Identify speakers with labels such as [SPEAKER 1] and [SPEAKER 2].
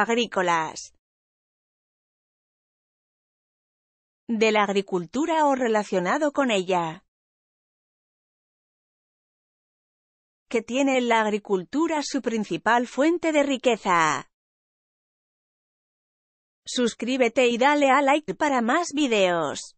[SPEAKER 1] agrícolas. De la agricultura o relacionado con ella.
[SPEAKER 2] Que tiene la agricultura su principal fuente de
[SPEAKER 1] riqueza. Suscríbete y dale a like para más videos.